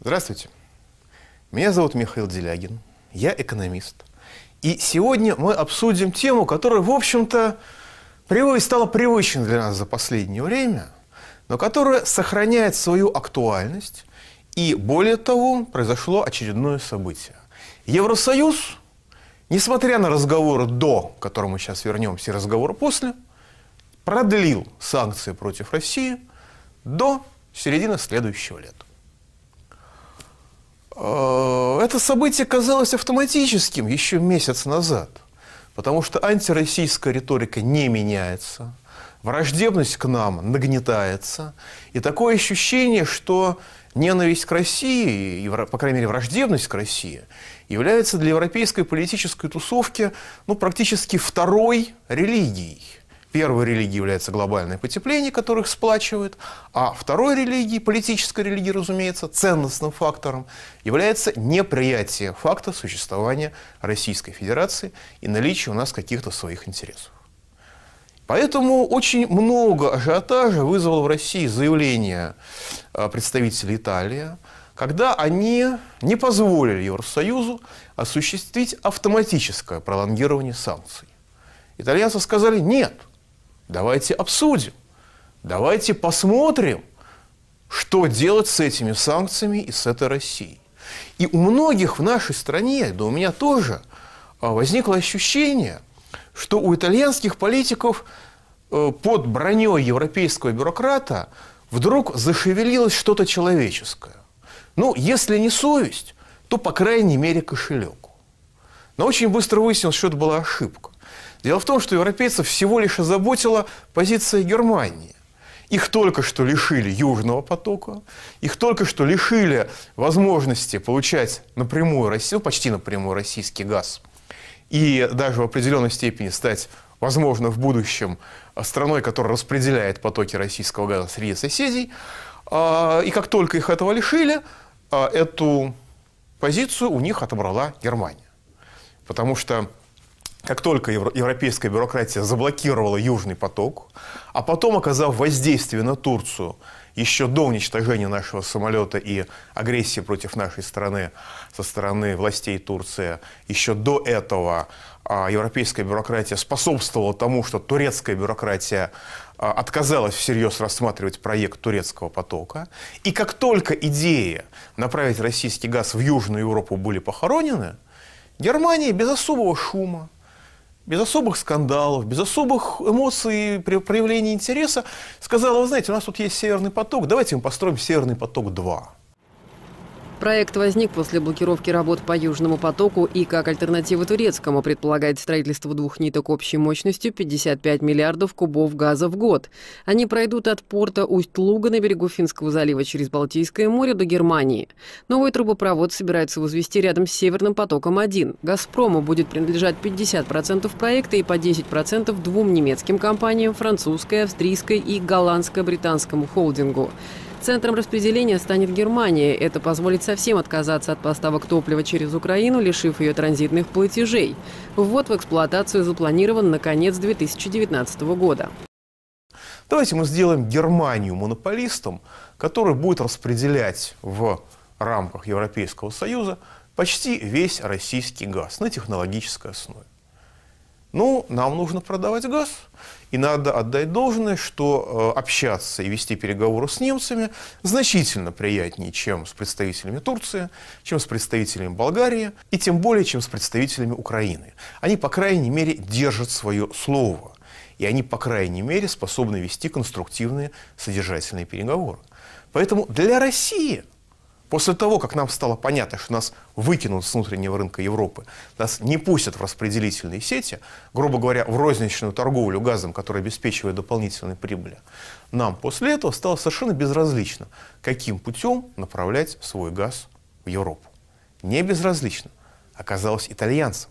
Здравствуйте. Меня зовут Михаил Делягин. Я экономист. И сегодня мы обсудим тему, которая, в общем-то, стала привычной для нас за последнее время, но которая сохраняет свою актуальность. И более того, произошло очередное событие. Евросоюз, несмотря на разговоры до, к которому сейчас вернемся, и разговоры после, продлил санкции против России до середины следующего лета. Э, это событие казалось автоматическим еще месяц назад, потому что антироссийская риторика не меняется, враждебность к нам нагнетается, и такое ощущение, что ненависть к России, и, по крайней мере, враждебность к России, является для европейской политической тусовки ну, практически второй религией – Первой религией является глобальное потепление, которое их сплачивает, а второй религии, политической религии, разумеется, ценностным фактором является неприятие факта существования Российской Федерации и наличие у нас каких-то своих интересов. Поэтому очень много ажиотажа вызвало в России заявление а, представителей Италии, когда они не позволили Евросоюзу осуществить автоматическое пролонгирование санкций. Итальянцы сказали «нет». Давайте обсудим, давайте посмотрим, что делать с этими санкциями и с этой Россией. И у многих в нашей стране, да у меня тоже, а, возникло ощущение, что у итальянских политиков э, под броней европейского бюрократа вдруг зашевелилось что-то человеческое. Ну, если не совесть, то, по крайней мере, кошелек. Но очень быстро выяснилось, что это была ошибка. Дело в том, что европейцев всего лишь озаботила позиция Германии. Их только что лишили Южного потока, их только что лишили возможности получать напрямую Россию, ну, почти напрямую российский газ, и даже в определенной степени стать, возможно, в будущем страной, которая распределяет потоки российского газа среди соседей. А, и как только их этого лишили, а, эту позицию у них отобрала Германия. Потому что как только европейская бюрократия заблокировала Южный поток, а потом, оказав воздействие на Турцию еще до уничтожения нашего самолета и агрессии против нашей страны со стороны властей Турции, еще до этого а, европейская бюрократия способствовала тому, что турецкая бюрократия а, отказалась всерьез рассматривать проект турецкого потока. И как только идеи направить российский газ в Южную Европу были похоронены, Германия без особого шума без особых скандалов, без особых эмоций, проявления интереса, сказала, вы знаете, у нас тут есть Северный поток, давайте мы построим Северный поток-2. Проект возник после блокировки работ по Южному потоку и как альтернатива турецкому предполагает строительство двух ниток общей мощностью 55 миллиардов кубов газа в год. Они пройдут от порта Усть-Луга на берегу Финского залива через Балтийское море до Германии. Новый трубопровод собирается возвести рядом с Северным потоком-1. «Газпрому» будет принадлежать 50% проекта и по 10% двум немецким компаниям – французской, австрийской и голландско-британскому холдингу. Центром распределения станет Германия. Это позволит совсем отказаться от поставок топлива через Украину, лишив ее транзитных платежей. Ввод в эксплуатацию запланирован на конец 2019 года. Давайте мы сделаем Германию монополистом, который будет распределять в рамках Европейского Союза почти весь российский газ на технологической основе. Ну, нам нужно продавать газ. И надо отдать должное, что э, общаться и вести переговоры с немцами значительно приятнее, чем с представителями Турции, чем с представителями Болгарии и тем более, чем с представителями Украины. Они, по крайней мере, держат свое слово. И они, по крайней мере, способны вести конструктивные содержательные переговоры. Поэтому для России После того, как нам стало понятно, что нас выкинут с внутреннего рынка Европы, нас не пустят в распределительные сети, грубо говоря, в розничную торговлю газом, которая обеспечивает дополнительные прибыли, нам после этого стало совершенно безразлично, каким путем направлять свой газ в Европу. Не безразлично оказалось итальянцам.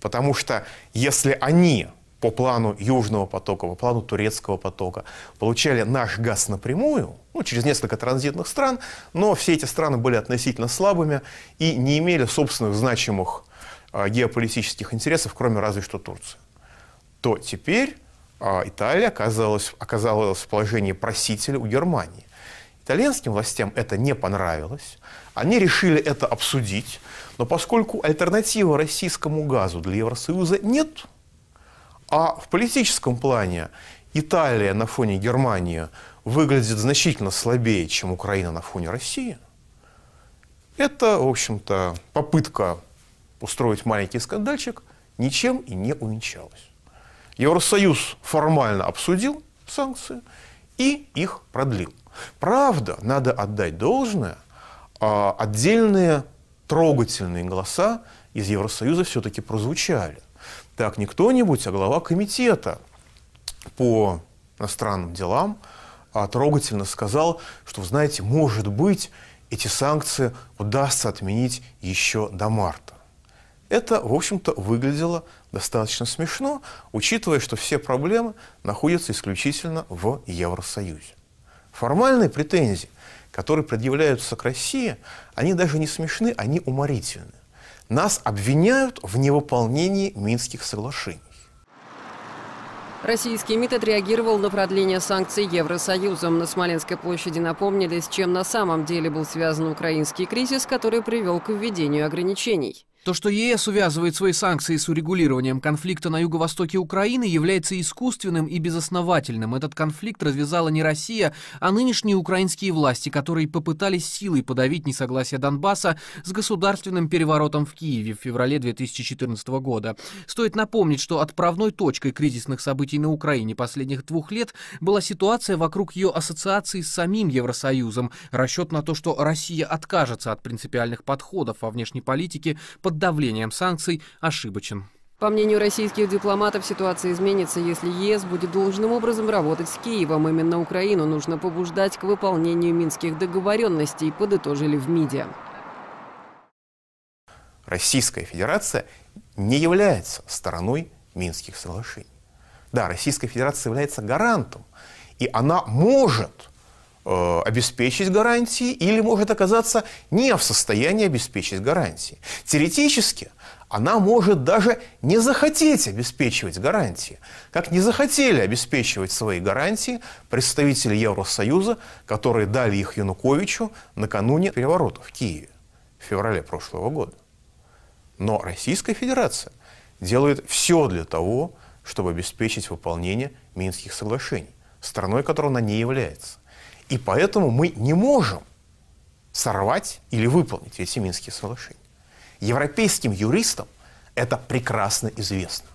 Потому что если они по плану Южного потока, по плану Турецкого потока, получали наш газ напрямую, ну, через несколько транзитных стран, но все эти страны были относительно слабыми и не имели собственных значимых э, геополитических интересов, кроме разве что Турции. То теперь э, Италия оказалась, оказалась в положении просителя у Германии. Итальянским властям это не понравилось. Они решили это обсудить. Но поскольку альтернативы российскому газу для Евросоюза нет – а в политическом плане Италия на фоне Германии выглядит значительно слабее, чем Украина на фоне России. Это, в общем-то, попытка устроить маленький скандальчик ничем и не увенчалась. Евросоюз формально обсудил санкции и их продлил. Правда, надо отдать должное, а, отдельные трогательные голоса из Евросоюза все-таки прозвучали. Так, не кто-нибудь, а глава комитета по иностранным делам а, трогательно сказал, что, знаете, может быть, эти санкции удастся отменить еще до марта. Это, в общем-то, выглядело достаточно смешно, учитывая, что все проблемы находятся исключительно в Евросоюзе. Формальные претензии, которые предъявляются к России, они даже не смешны, они уморительны. Нас обвиняют в невыполнении Минских соглашений. Российский МИД отреагировал на продление санкций Евросоюзом. На Смоленской площади напомнили, с чем на самом деле был связан украинский кризис, который привел к введению ограничений. То, что ЕС увязывает свои санкции с урегулированием конфликта на юго-востоке Украины, является искусственным и безосновательным. Этот конфликт развязала не Россия, а нынешние украинские власти, которые попытались силой подавить несогласие Донбасса с государственным переворотом в Киеве в феврале 2014 года. Стоит напомнить, что отправной точкой кризисных событий на Украине последних двух лет была ситуация вокруг ее ассоциации с самим Евросоюзом. Расчет на то, что Россия откажется от принципиальных подходов во внешней политике под под давлением санкций ошибочен. По мнению российских дипломатов, ситуация изменится, если ЕС будет должным образом работать с Киевом. Именно Украину нужно побуждать к выполнению минских договоренностей, подытожили в МИДе. Российская Федерация не является стороной Минских соглашений. Да, Российская Федерация является гарантом, и она может Э, обеспечить гарантии или может оказаться не в состоянии обеспечить гарантии. Теоретически она может даже не захотеть обеспечивать гарантии, как не захотели обеспечивать свои гарантии представители Евросоюза, которые дали их Януковичу накануне переворота в Киеве в феврале прошлого года. Но Российская Федерация делает все для того, чтобы обеспечить выполнение Минских соглашений, страной которой она не является. И поэтому мы не можем сорвать или выполнить эти Минские соглашения. Европейским юристам это прекрасно известно.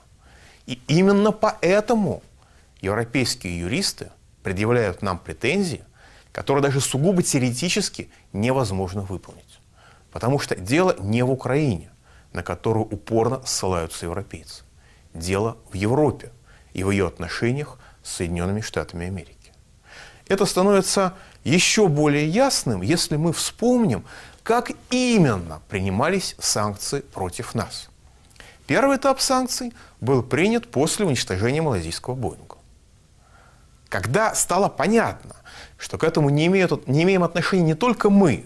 И именно поэтому европейские юристы предъявляют нам претензии, которые даже сугубо теоретически невозможно выполнить. Потому что дело не в Украине, на которую упорно ссылаются европейцы. Дело в Европе и в ее отношениях с Соединенными Штатами Америки. Это становится еще более ясным, если мы вспомним, как именно принимались санкции против нас. Первый этап санкций был принят после уничтожения малазийского Боинга. Когда стало понятно, что к этому не, имеют, не имеем отношения не только мы,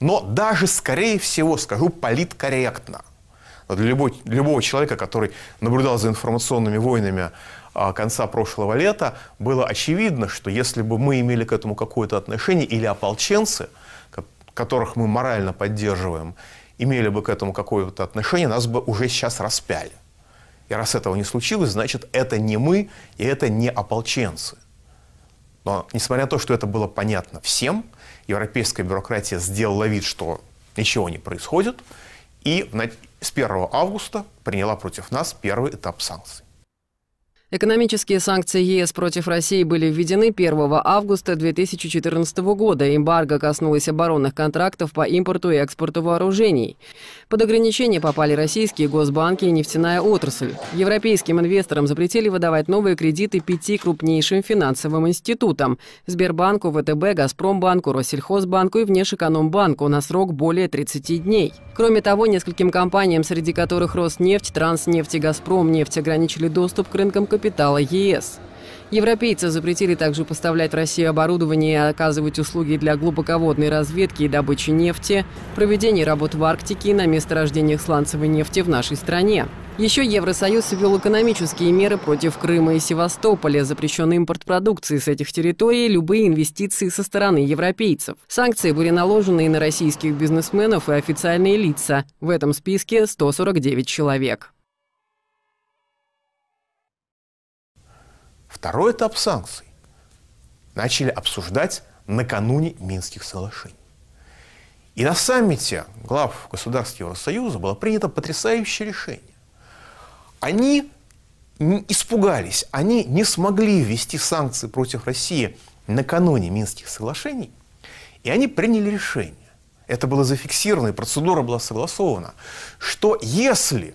но даже, скорее всего, скажу политкорректно, для, любой, для любого человека, который наблюдал за информационными войнами а, конца прошлого лета, было очевидно, что если бы мы имели к этому какое-то отношение, или ополченцы, которых мы морально поддерживаем, имели бы к этому какое-то отношение, нас бы уже сейчас распяли. И раз этого не случилось, значит, это не мы, и это не ополченцы. Но, несмотря на то, что это было понятно всем, европейская бюрократия сделала вид, что ничего не происходит, и с 1 августа приняла против нас первый этап санкций. Экономические санкции ЕС против России были введены 1 августа 2014 года. Эмбарго коснулось оборонных контрактов по импорту и экспорту вооружений. Под ограничения попали российские госбанки и нефтяная отрасль. Европейским инвесторам запретили выдавать новые кредиты пяти крупнейшим финансовым институтам – Сбербанку, ВТБ, Газпромбанку, Россельхозбанку и Внешэкономбанку на срок более 30 дней. Кроме того, нескольким компаниям, среди которых Роснефть, Транснефть и Газпромнефть ограничили доступ к рынкам капитала капитала ЕС. Европейцы запретили также поставлять в Россию оборудование и оказывать услуги для глубоководной разведки и добычи нефти, проведения работ в Арктике и на месторождениях сланцевой нефти в нашей стране. Еще Евросоюз ввел экономические меры против Крыма и Севастополя, запрещенный импорт продукции с этих территорий, любые инвестиции со стороны европейцев. Санкции были наложены и на российских бизнесменов и официальные лица. В этом списке 149 человек. Второй этап санкций начали обсуждать накануне Минских соглашений. И на саммите глав государств союза было принято потрясающее решение. Они испугались, они не смогли ввести санкции против России накануне Минских соглашений, и они приняли решение. Это было зафиксировано, и процедура была согласована, что если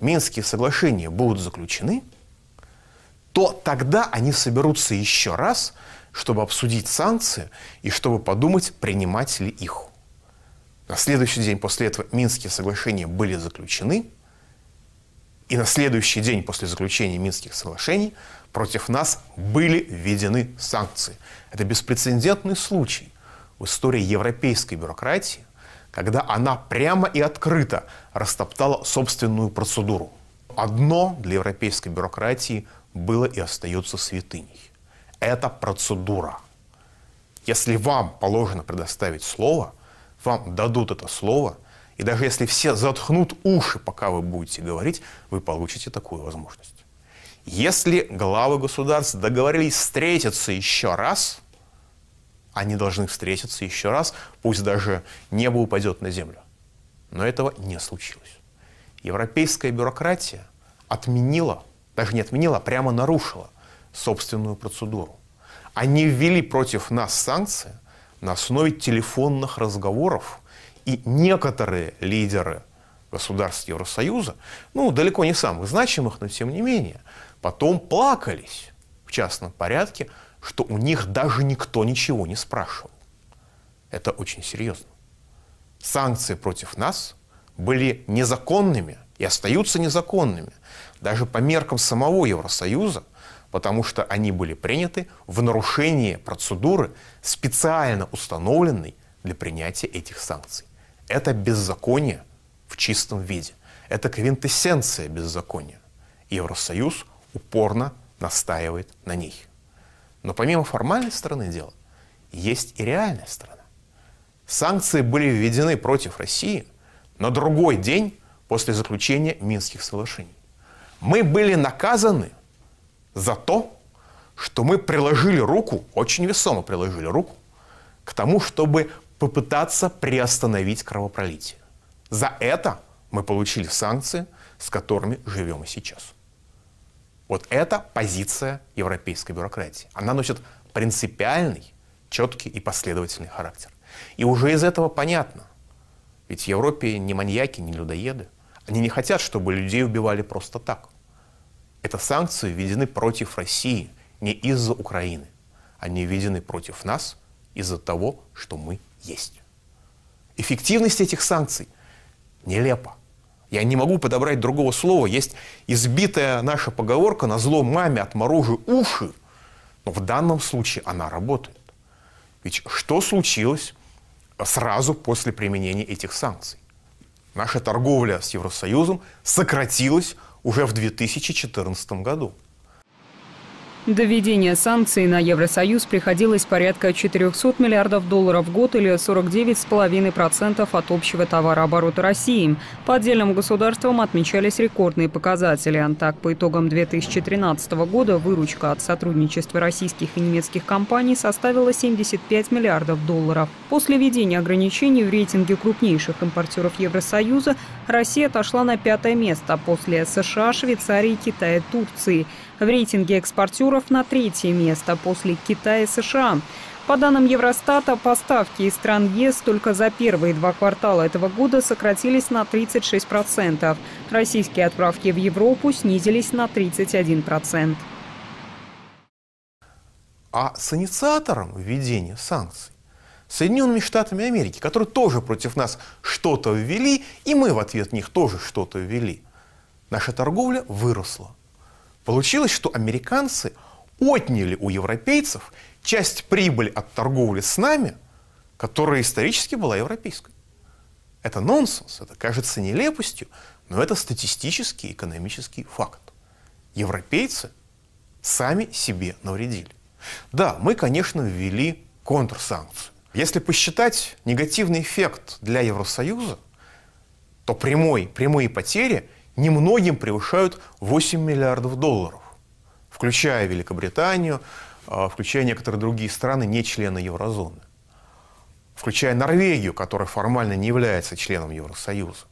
Минские соглашения будут заключены – то тогда они соберутся еще раз, чтобы обсудить санкции и чтобы подумать, принимать ли их. На следующий день после этого Минские соглашения были заключены, и на следующий день после заключения Минских соглашений против нас были введены санкции. Это беспрецедентный случай в истории европейской бюрократии, когда она прямо и открыто растоптала собственную процедуру. Одно для европейской бюрократии было и остается святыней. Это процедура. Если вам положено предоставить слово, вам дадут это слово, и даже если все заткнут уши, пока вы будете говорить, вы получите такую возможность. Если главы государств договорились встретиться еще раз, они должны встретиться еще раз, пусть даже небо упадет на землю. Но этого не случилось. Европейская бюрократия отменила даже не отменила, а прямо нарушила собственную процедуру. Они ввели против нас санкции на основе телефонных разговоров, и некоторые лидеры государств Евросоюза, ну, далеко не самых значимых, но тем не менее, потом плакались в частном порядке, что у них даже никто ничего не спрашивал. Это очень серьезно. Санкции против нас были незаконными – и остаются незаконными даже по меркам самого Евросоюза, потому что они были приняты в нарушение процедуры, специально установленной для принятия этих санкций. Это беззаконие в чистом виде. Это квинтэссенция беззакония. Евросоюз упорно настаивает на ней. Но помимо формальной стороны дела, есть и реальная сторона. Санкции были введены против России на другой день после заключения Минских соглашений. Мы были наказаны за то, что мы приложили руку, очень весомо приложили руку, к тому, чтобы попытаться приостановить кровопролитие. За это мы получили санкции, с которыми живем и сейчас. Вот это позиция европейской бюрократии. Она носит принципиальный, четкий и последовательный характер. И уже из этого понятно. Ведь в Европе не маньяки, не людоеды. Они не хотят, чтобы людей убивали просто так. Это санкции введены против России, не из-за Украины. Они введены против нас из-за того, что мы есть. Эффективность этих санкций нелепа. Я не могу подобрать другого слова. Есть избитая наша поговорка «на зло маме отморожу уши», но в данном случае она работает. Ведь что случилось сразу после применения этих санкций? наша торговля с Евросоюзом сократилась уже в 2014 году. До введения санкций на Евросоюз приходилось порядка 400 миллиардов долларов в год или 49,5% от общего товарооборота России. По отдельным государствам отмечались рекордные показатели. Так, по итогам 2013 года выручка от сотрудничества российских и немецких компаний составила 75 миллиардов долларов. После введения ограничений в рейтинге крупнейших импортеров Евросоюза Россия отошла на пятое место после США, Швейцарии, Китая, Турции – в рейтинге экспортеров на третье место после Китая и США. По данным Евростата, поставки из стран ЕС только за первые два квартала этого года сократились на 36%. Российские отправки в Европу снизились на 31%. А с инициатором введения санкций Соединенными Штатами Америки, которые тоже против нас что-то ввели, и мы в ответ них тоже что-то ввели. Наша торговля выросла. Получилось, что американцы отняли у европейцев часть прибыли от торговли с нами, которая исторически была европейской. Это нонсенс, это кажется нелепостью, но это статистический экономический факт. Европейцы сами себе навредили. Да, мы, конечно, ввели контрсанкции. Если посчитать негативный эффект для Евросоюза, то прямой, прямые потери немногим превышают 8 миллиардов долларов, включая Великобританию, а, включая некоторые другие страны, не члены еврозоны, включая Норвегию, которая формально не является членом Евросоюза.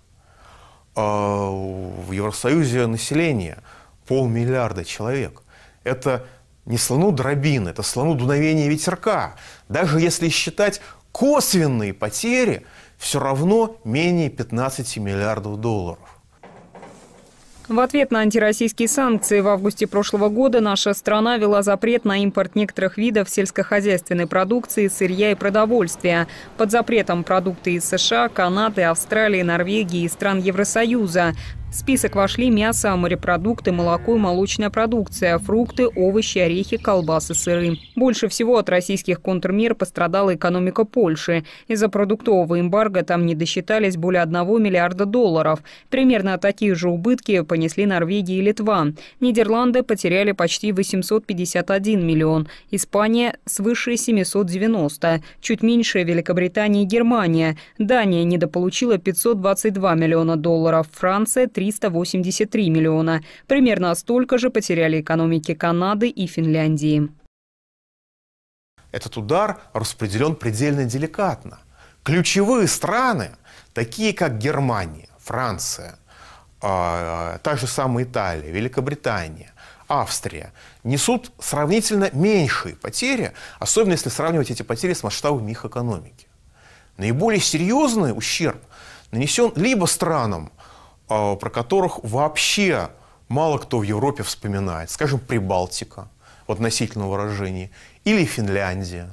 А, в Евросоюзе население полмиллиарда человек. Это не слону дробины, это слону дуновение ветерка. Даже если считать косвенные потери, все равно менее 15 миллиардов долларов. В ответ на антироссийские санкции в августе прошлого года наша страна вела запрет на импорт некоторых видов сельскохозяйственной продукции, сырья и продовольствия. Под запретом продукты из США, Канады, Австралии, Норвегии и стран Евросоюза. В список вошли мясо, морепродукты, молоко и молочная продукция, фрукты, овощи, орехи, колбасы, сыры. Больше всего от российских контрмер пострадала экономика Польши. Из-за продуктового эмбарго там не досчитались более 1 миллиарда долларов. Примерно такие же убытки понесли Норвегия и Литва. Нидерланды потеряли почти 851 миллион, Испания – свыше 790, чуть меньше Великобритания и Германия. Дания недополучила 522 миллиона долларов, Франция – 3 383 миллиона. Примерно столько же потеряли экономики Канады и Финляндии. Этот удар распределен предельно деликатно. Ключевые страны, такие как Германия, Франция, а, та же самая Италия, Великобритания, Австрия, несут сравнительно меньшие потери, особенно если сравнивать эти потери с масштабами их экономики. Наиболее серьезный ущерб нанесен либо странам, а, про которых вообще мало кто в Европе вспоминает. Скажем, Прибалтика в относительном выражении, или Финляндия,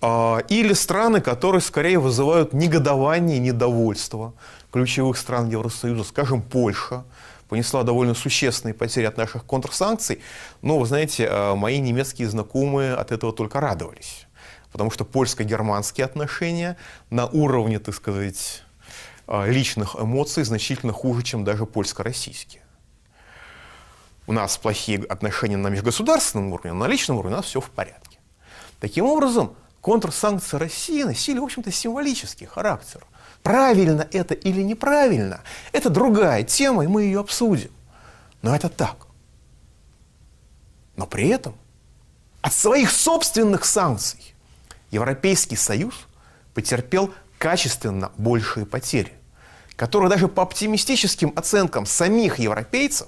а, или страны, которые скорее вызывают негодование и недовольство ключевых стран Евросоюза, скажем, Польша, понесла довольно существенные потери от наших контрсанкций, но, вы знаете, а, мои немецкие знакомые от этого только радовались, потому что польско-германские отношения на уровне, так сказать, а, личных эмоций значительно хуже, чем даже польско-российские. У нас плохие отношения на межгосударственном уровне, на личном уровне у нас все в порядке. Таким образом, контрсанкции России носили, в общем-то, символический характер. Правильно это или неправильно, это другая тема, и мы ее обсудим. Но это так. Но при этом от своих собственных санкций Европейский Союз потерпел качественно большие потери которые даже по оптимистическим оценкам самих европейцев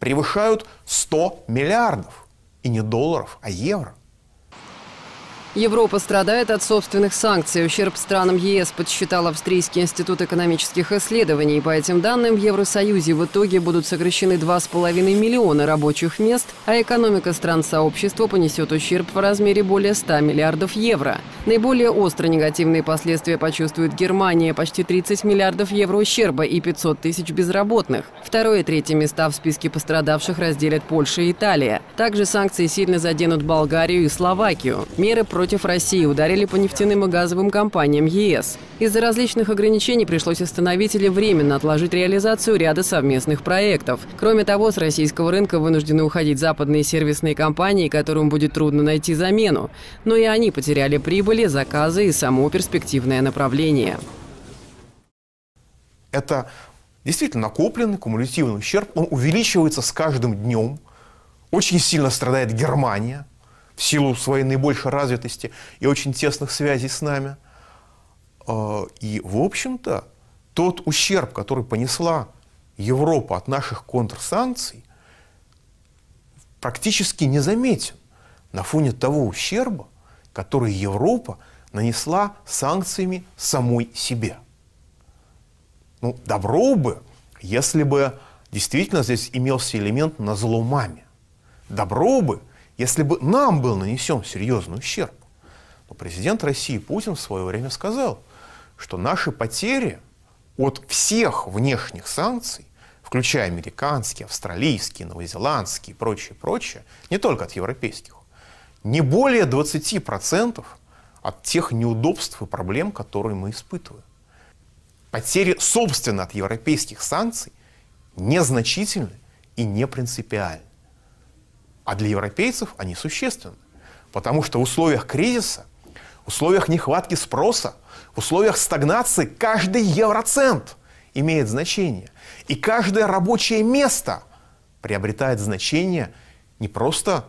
превышают 100 миллиардов. И не долларов, а евро. Европа страдает от собственных санкций. Ущерб странам ЕС подсчитал Австрийский институт экономических исследований. По этим данным, в Евросоюзе в итоге будут сокращены 2,5 миллиона рабочих мест, а экономика стран сообщества понесет ущерб в размере более 100 миллиардов евро. Наиболее остро негативные последствия почувствует Германия – почти 30 миллиардов евро ущерба и 500 тысяч безработных. Второе и третье места в списке пострадавших разделят Польша и Италия. Также санкции сильно заденут Болгарию и Словакию. Меры против России ударили по нефтяным и газовым компаниям ЕС. Из-за различных ограничений пришлось остановить или временно отложить реализацию ряда совместных проектов. Кроме того, с российского рынка вынуждены уходить западные сервисные компании, которым будет трудно найти замену. Но и они потеряли прибыли, заказы и само перспективное направление. Это действительно накопленный кумулятивный ущерб. Он увеличивается с каждым днем. Очень сильно страдает Германия – в силу своей наибольшей развитости и очень тесных связей с нами. А, и, в общем-то, тот ущерб, который понесла Европа от наших контрсанкций, практически незаметен на фоне того ущерба, который Европа нанесла санкциями самой себе. Ну, добро бы, если бы действительно здесь имелся элемент на зло маме. Добро бы, если бы нам был нанесен серьезный ущерб. Но президент России Путин в свое время сказал, что наши потери от всех внешних санкций, включая американские, австралийские, новозеландские и прочее, прочее, не только от европейских, не более 20% от тех неудобств и проблем, которые мы испытываем. Потери, собственно, от европейских санкций незначительны и не принципиальны. А для европейцев они существенны. Потому что в условиях кризиса, в условиях нехватки спроса, в условиях стагнации каждый евроцент имеет значение. И каждое рабочее место приобретает значение не просто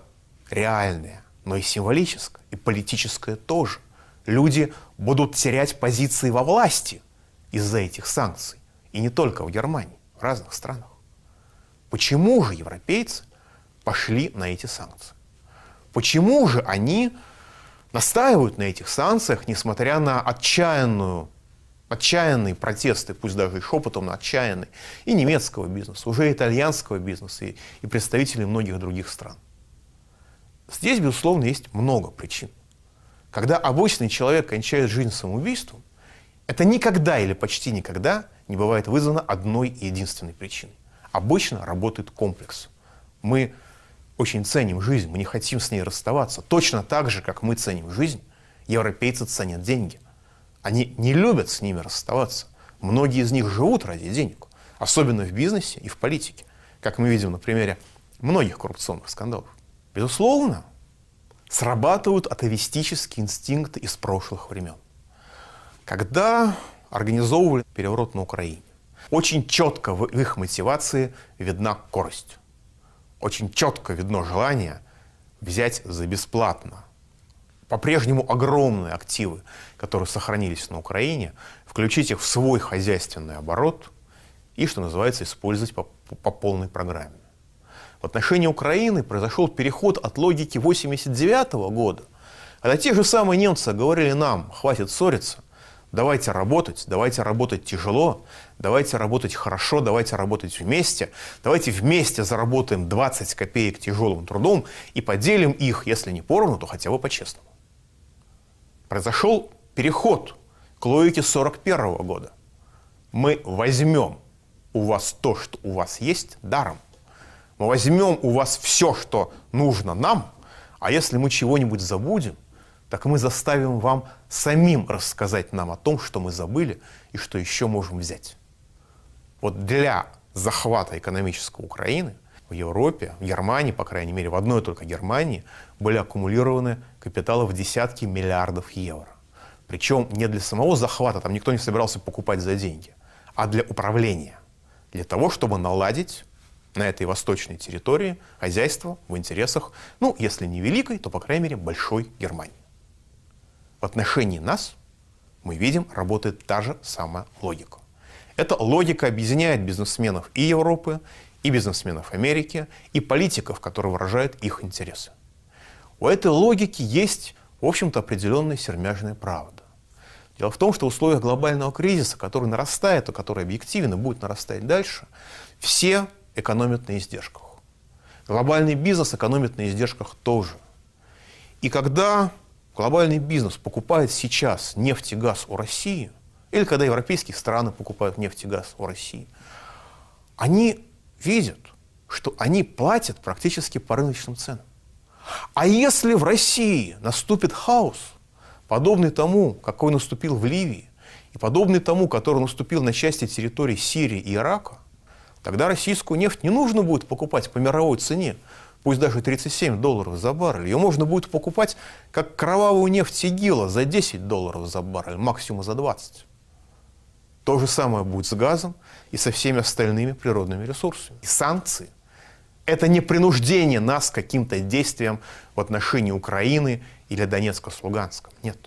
реальное, но и символическое, и политическое тоже. Люди будут терять позиции во власти из-за этих санкций. И не только в Германии, в разных странах. Почему же европейцы пошли на эти санкции. Почему же они настаивают на этих санкциях, несмотря на отчаянную, отчаянные протесты, пусть даже и шепотом, но отчаянные, и немецкого бизнеса, уже итальянского бизнеса, и, и представителей многих других стран? Здесь, безусловно, есть много причин. Когда обычный человек кончает жизнь самоубийством, это никогда или почти никогда не бывает вызвано одной и единственной причиной. Обычно работает комплекс. Мы очень ценим жизнь, мы не хотим с ней расставаться. Точно так же, как мы ценим жизнь, европейцы ценят деньги. Они не любят с ними расставаться. Многие из них живут ради денег, особенно в бизнесе и в политике, как мы видим на примере многих коррупционных скандалов. Безусловно, срабатывают атовистические инстинкты из прошлых времен. Когда организовывали переворот на Украине, очень четко в их мотивации видна корость очень четко видно желание взять за бесплатно. По-прежнему огромные активы, которые сохранились на Украине, включить их в свой хозяйственный оборот и, что называется, использовать по, по полной программе. В отношении Украины произошел переход от логики 89 года, когда те же самые немцы говорили нам, хватит ссориться, Давайте работать, давайте работать тяжело, давайте работать хорошо, давайте работать вместе, давайте вместе заработаем 20 копеек тяжелым трудом и поделим их, если не поровну, то хотя бы по-честному. Произошел переход к логике 41 года. Мы возьмем у вас то, что у вас есть, даром. Мы возьмем у вас все, что нужно нам, а если мы чего-нибудь забудем – так мы заставим вам самим рассказать нам о том, что мы забыли и что еще можем взять. Вот для захвата экономической Украины в Европе, в Германии, по крайней мере, в одной только Германии, были аккумулированы капиталы в десятки миллиардов евро. Причем не для самого захвата, там никто не собирался покупать за деньги, а для управления. Для того, чтобы наладить на этой восточной территории хозяйство в интересах, ну, если не великой, то, по крайней мере, большой Германии в отношении нас, мы видим, работает та же самая логика. Эта логика объединяет бизнесменов и Европы, и бизнесменов Америки, и политиков, которые выражают их интересы. У этой логики есть, в общем-то, определенная сермяжная правда. Дело в том, что в условиях глобального кризиса, который нарастает, а который объективно будет нарастать дальше, все экономят на издержках. Глобальный бизнес экономит на издержках тоже. И когда глобальный бизнес покупает сейчас нефть и газ у России, или когда европейские страны покупают нефть и газ у России, они видят, что они платят практически по рыночным ценам. А если в России наступит хаос, подобный тому, какой наступил в Ливии, и подобный тому, который наступил на части территории Сирии и Ирака, тогда российскую нефть не нужно будет покупать по мировой цене, пусть даже 37 долларов за баррель, ее можно будет покупать как кровавую нефть Игила за 10 долларов за баррель, максимум за 20. То же самое будет с газом и со всеми остальными природными ресурсами. И санкции – это не принуждение нас к каким-то действиям в отношении Украины или Донецка с Луганском. Нет.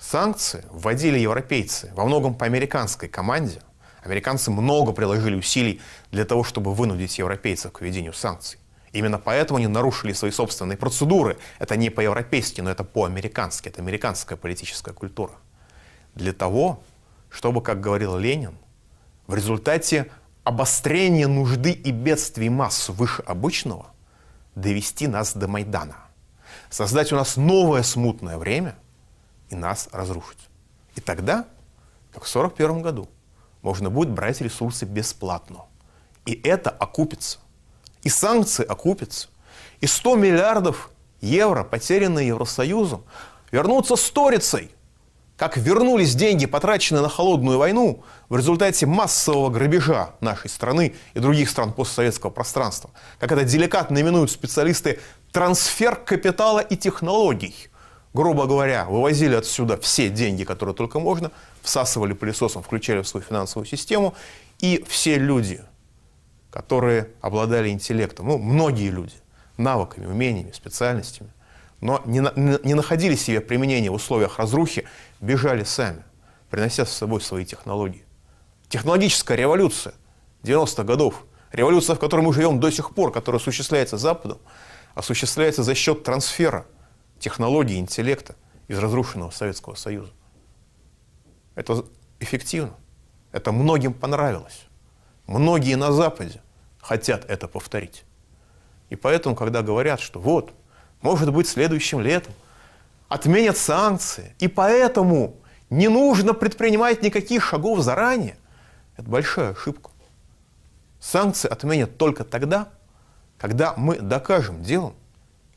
Санкции вводили европейцы, во многом по американской команде. Американцы много приложили усилий для того, чтобы вынудить европейцев к введению санкций. Именно поэтому они нарушили свои собственные процедуры. Это не по-европейски, но это по-американски. Это американская политическая культура. Для того, чтобы, как говорил Ленин, в результате обострения нужды и бедствий масс выше обычного довести нас до Майдана. Создать у нас новое смутное время и нас разрушить. И тогда, как в 1941 году, можно будет брать ресурсы бесплатно. И это окупится. И санкции окупятся. И 100 миллиардов евро, потерянные Евросоюзом, вернутся сторицей, как вернулись деньги, потраченные на холодную войну в результате массового грабежа нашей страны и других стран постсоветского пространства, как это деликатно именуют специалисты трансфер капитала и технологий. Грубо говоря, вывозили отсюда все деньги, которые только можно, всасывали пылесосом, включали в свою финансовую систему, и все люди, которые обладали интеллектом, ну, многие люди, навыками, умениями, специальностями, но не, на, не находили себе применения в условиях разрухи, бежали сами, принося с собой свои технологии. Технологическая революция 90-х годов, революция, в которой мы живем до сих пор, которая осуществляется Западом, осуществляется за счет трансфера технологий, интеллекта из разрушенного Советского Союза. Это эффективно. Это многим понравилось. Многие на Западе хотят это повторить. И поэтому, когда говорят, что вот, может быть, следующим летом отменят санкции, и поэтому не нужно предпринимать никаких шагов заранее, это большая ошибка. Санкции отменят только тогда, когда мы докажем делом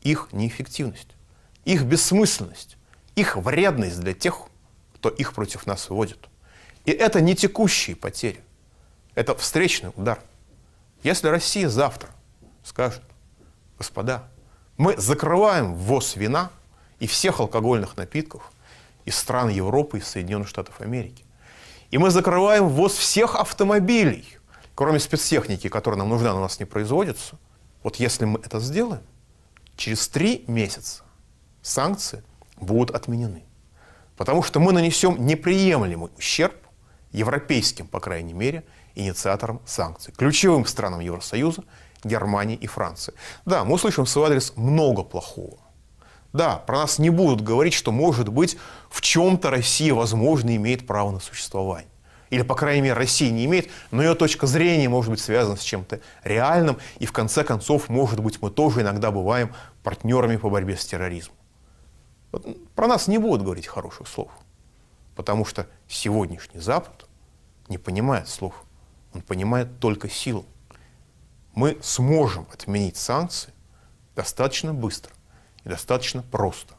их неэффективность, их бессмысленность, их вредность для тех, кто их против нас вводит. И это не текущие потери – это встречный удар. Если Россия завтра скажет, господа, мы закрываем ввоз вина и всех алкогольных напитков из стран Европы и Соединенных Штатов Америки, и мы закрываем ввоз всех автомобилей, кроме спецтехники, которая нам нужна, но у нас не производится, вот если мы это сделаем, через три месяца санкции будут отменены. Потому что мы нанесем неприемлемый ущерб, европейским, по крайней мере, инициатором санкций, ключевым странам Евросоюза, Германии и Франции. Да, мы слышим в свой адрес много плохого. Да, про нас не будут говорить, что, может быть, в чем-то Россия, возможно, имеет право на существование. Или, по крайней мере, Россия не имеет, но ее точка зрения может быть связана с чем-то реальным, и в конце концов, может быть, мы тоже иногда бываем партнерами по борьбе с терроризмом. Вот про нас не будут говорить хороших слов, потому что сегодняшний Запад не понимает слов он понимает только силу. Мы сможем отменить санкции достаточно быстро и достаточно просто,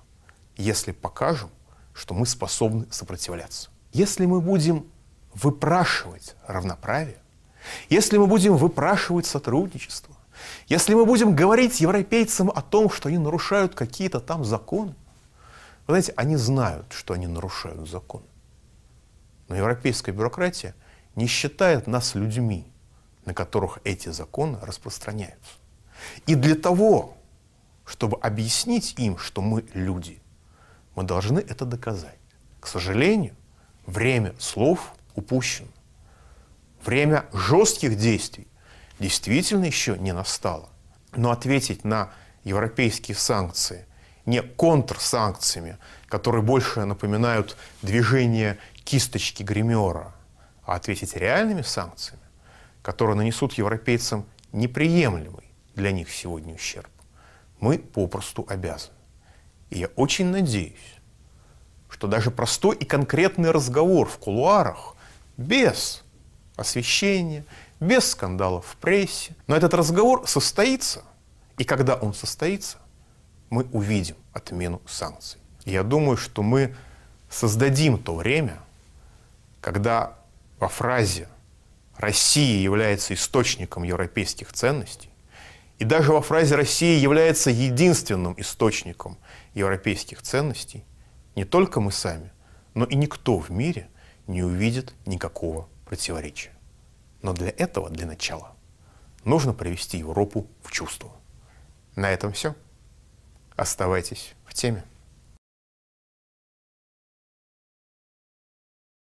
если покажем, что мы способны сопротивляться. Если мы будем выпрашивать равноправие, если мы будем выпрашивать сотрудничество, если мы будем говорить европейцам о том, что они нарушают какие-то там законы, вы знаете, они знают, что они нарушают законы. Но европейская бюрократия – не считает нас людьми, на которых эти законы распространяются. И для того, чтобы объяснить им, что мы люди, мы должны это доказать. К сожалению, время слов упущено. Время жестких действий действительно еще не настало. Но ответить на европейские санкции не контрсанкциями, которые больше напоминают движение кисточки гримера – а ответить реальными санкциями, которые нанесут европейцам неприемлемый для них сегодня ущерб, мы попросту обязаны. И я очень надеюсь, что даже простой и конкретный разговор в кулуарах без освещения, без скандалов в прессе, но этот разговор состоится, и когда он состоится, мы увидим отмену санкций. я думаю, что мы создадим то время, когда во фразе «Россия является источником европейских ценностей», и даже во фразе «Россия является единственным источником европейских ценностей», не только мы сами, но и никто в мире не увидит никакого противоречия. Но для этого, для начала, нужно привести Европу в чувство. На этом все. Оставайтесь в теме.